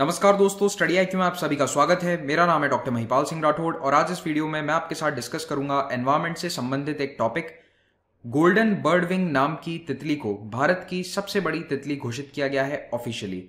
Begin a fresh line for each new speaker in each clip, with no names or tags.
नमस्कार दोस्तों स्टडी आई में आप सभी का स्वागत है मेरा नाम है डॉक्टर महिपाल सिंह राठौड़ और आज इस वीडियो में मैं आपके साथ डिस्कस करूंगा एनवायरमेंट से संबंधित एक टॉपिक गोल्डन बर्ड विंग नाम की तितली को भारत की सबसे बड़ी तितली घोषित किया गया है ऑफिशियली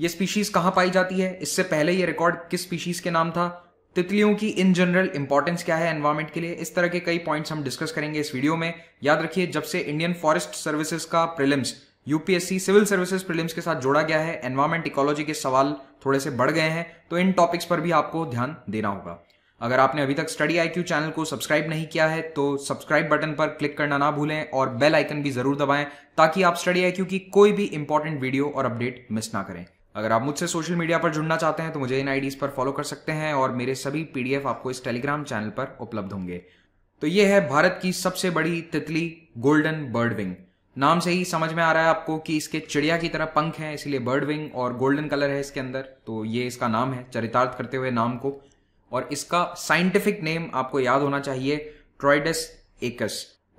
ये स्पीशीज कहाँ पाई जाती है इससे पहले ये रिकॉर्ड किस स्पीशीज के नाम था तितलियों की इन जनरल इंपॉर्टेंस क्या है एनवायरमेंट के लिए इस तरह के कई पॉइंट्स हम डिस्कस करेंगे इस वीडियो में याद रखिए जब से इंडियन फॉरेस्ट सर्विसेज का prelims UPSC civil services prelims के साथ जोड़ा गया है एनवायरमेंट इकोलॉजी के सवाल थोड़े से बढ़ गए हैं तो इन टॉपिक्स पर भी आपको ध्यान देना होगा अगर आपने अभी तक स्टडी आई चैनल को सब्सक्राइब नहीं किया है तो सब्सक्राइब बटन पर क्लिक करना ना भूलें और बेल आइकन भी जरूर दबाएं ताकि आप स्टडी आई की कोई भी इंपॉर्टेंट वीडियो और अपडेट मिस ना करें अगर आप मुझसे सोशल मीडिया पर जुड़ना चाहते हैं तो मुझे इन आईडीज पर फॉलो कर सकते हैं और मेरे सभी पीडीएफ आपको इस टेलीग्राम चैनल पर उपलब्ध होंगे तो ये है भारत की सबसे बड़ी तितली गोल्डन बर्ड विंग नाम से ही समझ में आ रहा है आपको कि इसके चिड़िया की तरह पंख है इसीलिए बर्ड विंग और गोल्डन कलर है इसके अंदर तो ये इसका नाम है चरितार्थ करते हुए नाम को और इसका साइंटिफिक नेम आपको याद होना चाहिए ट्रॉइडस एकस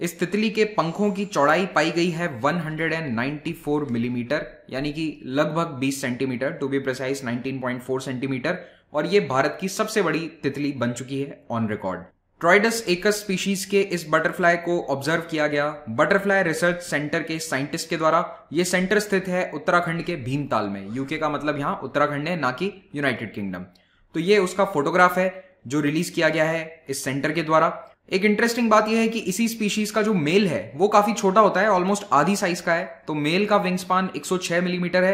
इस तितली के पंखों की चौड़ाई पाई गई है 194 मिलीमीटर mm, यानी कि लगभग 20 centimetre to be precise 19.4 centimetre और ये भारत की सबसे बड़ी तितली बन चुकी है ऑन रिकॉर्ड ट्रॉइडस एकस स्पीशीज के इस बटरफ्लाई को ऑब्जर्व किया गया बटरफ्लाई रिसर्च सेंटर के साइंटिस्ट के द्वारा ये सेंटर स्थित है उत्तराखंड के भीमताल में यूके का मतलब यहाँ उत्तराखंड है ना कि यूनाइटेड किंगडम तो ये उसका फोटोग्राफ है जो रिलीज किया गया है इस सेंटर के द्वारा एक इंटरेस्टिंग बात यह है कि इसी स्पीशीज का जो मेल है वो काफी छोटा होता है ऑलमोस्ट आधी साइज का है तो मेल का विंग स्पान 106 मिलीमीटर है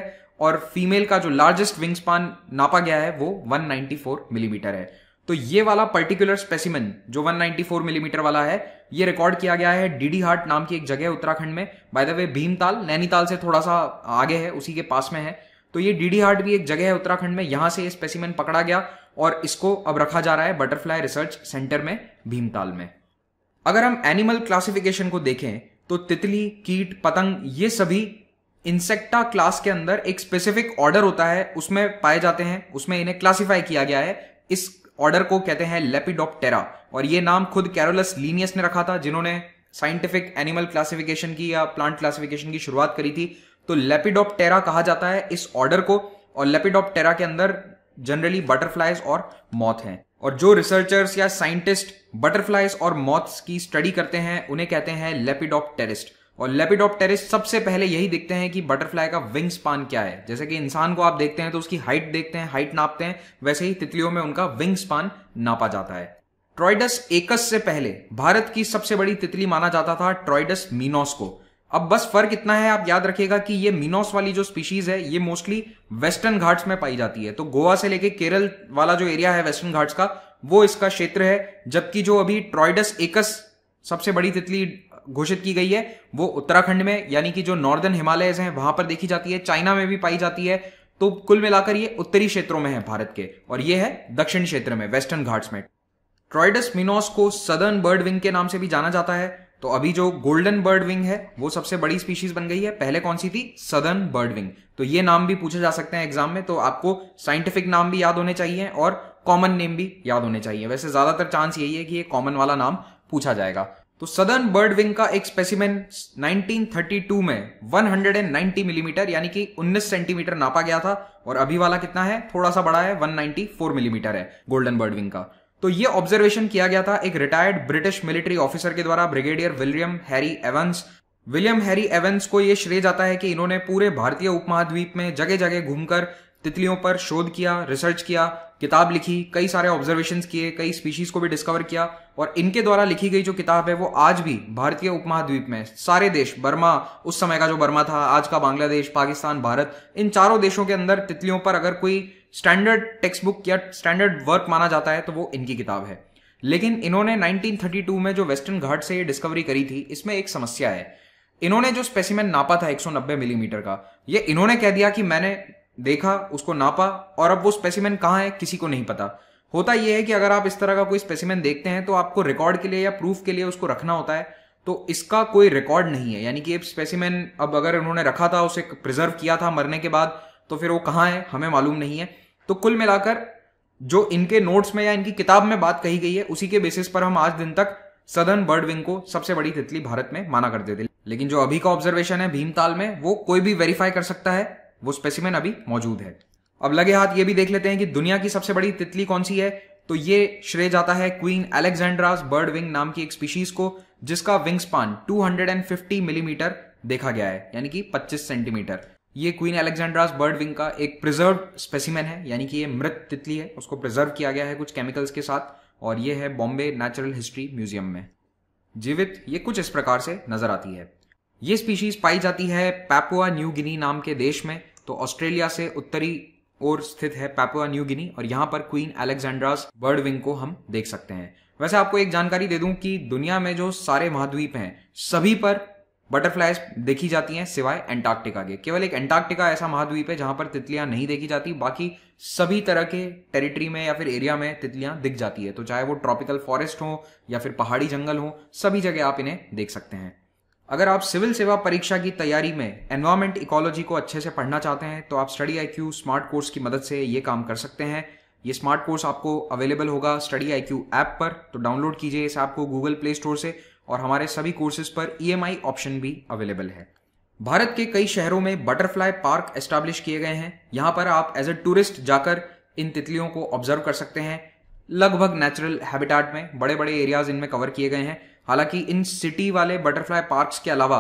और फीमेल का जो लार्जेस्ट विंग स्पान नापा गया है वो 194 मिलीमीटर है तो ये वाला पर्टिकुलर स्पेसिमन जो 194 मिलीमीटर mm वाला है ये रिकॉर्ड किया गया है डीडी हाट नाम की एक जगह उत्तराखंड में by the way Bhimtal Nainital से थोड़ा सा आगे है उसी के पास में है तो ये डीडी हाट भी एक जगह है उत्तराखंड में यहां से ये स्पेसिमन पकड़ा गया और इसको अब रखा जा रहा है बटरफ्लाई रिसर्च सेंटर में भीमताल में अगर हम एनिमल क्लासिफिकेशन को देखें तो तितली कीट पतंग ये सभी इंसेक्टा क्लास के अंदर एक स्पेसिफिक ऑर्डर होता है उसमें पाए जाते हैं उसमें इन्हें क्लासिफाई किया गया है इस ऑर्डर को कहते हैं लेपिडोप्टेरा और ये नाम खुद कैरोलस लीनियस ने रखा था जिन्होंने साइंटिफिक एनिमल क्लासिफिकेशन की या प्लांट क्लासिफिकेशन की शुरुआत करी थी तो लेपिडोप्टेरा कहा जाता है इस ऑर्डर को और लेपिडोप्टेरा के अंदर जनरली बटरफ्लाइज और मौत हैं और जो रिसर्चर्स या साइंटिस्ट बटरफ्लाइज और मॉथ्स की स्टडी करते हैं उन्हें कहते हैं लेपिडोप्टेरिस्ट और लेपिडोप्टेरिस सबसे पहले यही देखते हैं कि बटरफ्लाई का विंग स्पान क्या है जैसे कि इंसान को आप देखते हैं तो उसकी हाइट देखते हैं हाइट नापते हैं वैसे ही तितलियों में उनका विंग स्पान नापा जाता है ट्रॉयडस एकस से पहले भारत की सबसे बड़ी तितली माना जाता था ट्रॉयडस मीनोस को अब बस फर्क इतना है आप याद रखिएगा कि ये मीनोस वाली जो स्पीशीज है ये मोस्टली वेस्टर्न घाट्स में पाई जाती है तो गोवा से लेके केरल वाला जो एरिया है वेस्टर्न घाट्स का वो इसका क्षेत्र है जबकि जो अभी ट्रॉयडस एकस सबसे बड़ी तितली घोषित की गई है वो उत्तराखंड में यानी कि जो नॉर्दर्न हिमालय हैं वहां पर देखी जाती है चाइना में भी पाई जाती है तो कुल मिलाकर ये उत्तरी क्षेत्रों में है भारत के और ये है दक्षिण क्षेत्र में वेस्टर्न घाट्स में ट्रॉइडस मिनोस को सदर्न बर्ड विंग के नाम से भी जाना जाता है तो अभी जो गोल्डन बर्ड विंग है वो सबसे बड़ी स्पीशीज बन गई है पहले कौन सी थी सदर्न बर्ड विंग तो ये नाम भी पूछे जा सकते हैं एग्जाम में तो आपको साइंटिफिक नाम भी याद होने चाहिए और कॉमन नेम भी याद होने चाहिए वैसे ज्यादातर चांस यही है कि ये कॉमन वाला नाम पूछा जाएगा तो सदर्न बर्ड विंग का एक स्पेसिमेन 1932 में 190 मिलीमीटर यानी कि 19 सेंटीमीटर नापा गया था और अभी वाला कितना है थोड़ा सा बड़ा है 194 मिलीमीटर mm है गोल्डन बर्ड विंग का तो ये ऑब्जर्वेशन किया गया था एक रिटायर्ड ब्रिटिश मिलिट्री ऑफिसर के द्वारा brigadier William Harry Evans William Harry Evans को यह श्रेय जाता है कि इन्होंने पूरे भारतीय उपमहाद्वीप में जगह जगह घूमकर तितलियों पर शोध किया रिसर्च किया किताब लिखी कई सारे ऑब्जर्वेशन किए कई स्पीशीज को भी डिस्कवर किया और इनके द्वारा लिखी गई जो किताब है वो आज भी भारतीय उपमहाद्वीप में सारे देश बर्मा उस समय का जो बर्मा था आज का बांग्लादेश पाकिस्तान भारत इन चारों देशों के अंदर तितलियों पर अगर कोई स्टैंडर्ड टेक्स्ट बुक या स्टैंडर्ड वर्क माना जाता है तो वो इनकी किताब है लेकिन इन्होंने 1932 में जो वेस्टर्न घाट से ये डिस्कवरी करी थी इसमें एक समस्या है इन्होंने जो स्पेसिमेन नापा था 190 मिलीमीटर का ये इन्होंने कह दिया कि मैंने देखा उसको नापा और अब वो स्पेसिमेन कहाँ है किसी को नहीं पता होता यह है कि अगर आप इस तरह का कोई स्पेसिमेन देखते हैं तो आपको रिकॉर्ड के लिए या प्रूफ के लिए उसको रखना होता है तो इसका कोई रिकॉर्ड नहीं है यानी कि एक स्पेसिमेन अब अगर उन्होंने रखा था उसे प्रिजर्व किया था मरने के बाद तो फिर वो कहाँ है हमें मालूम नहीं है तो कुल मिलाकर जो इनके नोट्स में या इनकी किताब में बात कही गई है उसी के बेसिस पर हम आज दिन तक सदन बर्ड विंग को सबसे बड़ी तितली भारत में माना करते थे लेकिन जो अभी का ऑब्जर्वेशन है भीमताल में वो कोई भी वेरीफाई कर सकता है वो स्पेसिमेन अभी मौजूद है अब लगे हाथ ये भी देख लेते हैं कि दुनिया की सबसे बड़ी तितली कौन सी है तो ये श्रेय जाता है क्वीन एलेक्जेंड्रास बर्ड विंग नाम की एक स्पीशीज को जिसका विंग स्पान 250 मिलीमीटर mm देखा गया है यानी कि 25 सेंटीमीटर ये क्वीन एलेक्जेंड्रास बर्ड विंग का एक प्रिजर्व स्पेसिमेन है यानी कि ये मृत तितली है उसको प्रिजर्व किया गया है कुछ केमिकल्स के साथ और ये है बॉम्बे नेचुरल हिस्ट्री म्यूजियम में जीवित ये कुछ इस प्रकार से नजर आती है ये स्पीशीज पाई जाती है पैपुआ न्यू गिनी नाम के देश में तो ऑस्ट्रेलिया से उत्तरी ओर स्थित है पैपुआ न्यू गिनी और यहाँ पर क्वीन अलेक्जेंड्रास बर्ड विंग को हम देख सकते हैं वैसे आपको एक जानकारी दे दूं कि दुनिया में जो सारे महाद्वीप हैं सभी पर बटरफ्लाइज देखी जाती हैं सिवाय एंटार्क्टिका के केवल एक एंटार्क्टिका ऐसा महाद्वीप है जहां पर तितलियां नहीं देखी जाती बाकी सभी तरह के टेरिटरी में या फिर एरिया में तितलियां दिख जाती है तो चाहे वो ट्रॉपिकल फॉरेस्ट हो या फिर पहाड़ी जंगल हो सभी जगह आप इन्हें देख सकते हैं अगर आप सिविल सेवा परीक्षा की तैयारी में एनवायरमेंट इकोलॉजी को अच्छे से पढ़ना चाहते हैं तो आप study I Q smart course की मदद से ये काम कर सकते हैं ये स्मार्ट कोर्स आपको अवेलेबल होगा स्टडी आई क्यू ऐप पर तो डाउनलोड कीजिए इस ऐप को गूगल प्ले स्टोर से और हमारे सभी कोर्सेज पर ई e ऑप्शन भी अवेलेबल है भारत के कई शहरों में बटरफ्लाई पार्क एस्टैब्लिश किए गए हैं यहाँ पर आप एज अ टूरिस्ट जाकर इन तितलियों को ऑब्जर्व कर सकते हैं लगभग नेचुरल हैबिटाट में बड़े बड़े एरियाज इनमें कवर किए गए हैं हालांकि इन सिटी वाले बटरफ्लाई पार्क्स के अलावा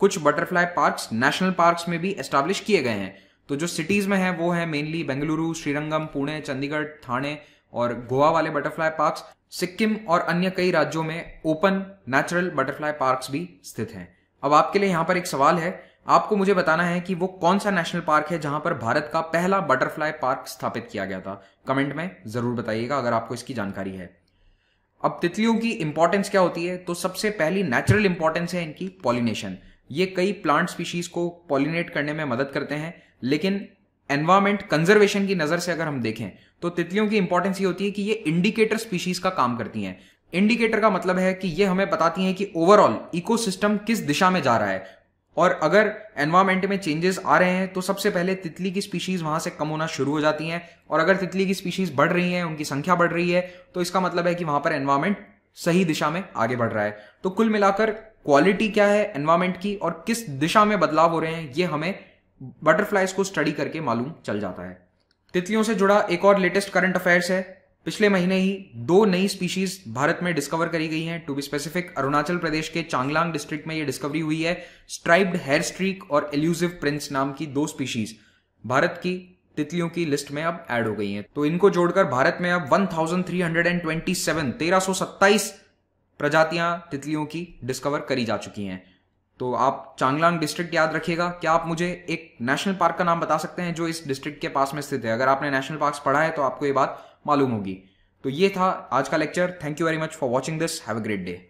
कुछ बटरफ्लाई पार्क्स नेशनल पार्क्स में भी एस्टाब्लिश किए गए हैं तो जो सिटीज में है वो है मेनली बेंगलुरु श्रीरंगम पुणे चंडीगढ़ थाने और गोवा वाले बटरफ्लाई पार्क्स सिक्किम और अन्य कई राज्यों में ओपन नेचुरल बटरफ्लाई पार्क्स भी स्थित हैं अब आपके लिए यहां पर एक सवाल है आपको मुझे बताना है कि वो कौन सा नेशनल पार्क है जहां पर भारत का पहला बटरफ्लाई पार्क स्थापित किया गया था कमेंट में जरूर बताइएगा अगर आपको इसकी जानकारी है अब तितलियों की इंपॉर्टेंस क्या होती है तो सबसे पहली नेचुरल इंपॉर्टेंस है इनकी पॉलिनेशन ये कई प्लांट स्पीशीज को पॉलिनेट करने में मदद करते हैं लेकिन एनवायरमेंट कंजर्वेशन की नजर से अगर हम देखें तो तितलियों की इंपॉर्टेंस ये होती है कि ये इंडिकेटर स्पीशीज का काम करती हैं इंडिकेटर का मतलब है कि ये हमें बताती हैं कि ओवरऑल इकोसिस्टम किस दिशा में जा रहा है और अगर एनवायरमेंट में चेंजेस आ रहे हैं तो सबसे पहले तितली की स्पीशीज वहां से कम होना शुरू हो जाती हैं और अगर तितली की स्पीशीज बढ़ रही है उनकी संख्या बढ़ रही है तो इसका मतलब है कि वहां पर एनवायरमेंट सही दिशा में आगे बढ़ रहा है तो कुल मिलाकर क्वालिटी क्या है एनवायरमेंट की और किस दिशा में बदलाव हो रहे हैं ये हमें बटरफ्लाइज को स्टडी करके मालूम चल जाता है तितलियों से जुड़ा एक और लेटेस्ट करंट अफेयर्स है पिछले महीने ही दो नई स्पीशीज भारत में डिस्कवर करी गई हैं to be specific Arunachal Pradesh के चांगलांग डिस्ट्रिक्ट में ये डिस्कवरी हुई है स्ट्राइब्ड हेयर स्ट्रीक और एल्यूजिव प्रिंस नाम की दो स्पीशीज भारत की तितलियों की लिस्ट में अब ऐड हो गई हैं तो इनको जोड़कर भारत में अब 1327 1327 प्रजातियां तितलियों की डिस्कवर करी जा चुकी हैं तो आप चांगलांग डिस्ट्रिक्ट याद रखिएगा क्या आप मुझे एक नेशनल पार्क का नाम बता सकते हैं जो इस डिस्ट्रिक्ट के पास में स्थित है अगर आपने नेशनल पार्क पढ़ा है तो आपको ये बात मालूम होगी तो ये था आज का lecture thank you very much for watching this have a great day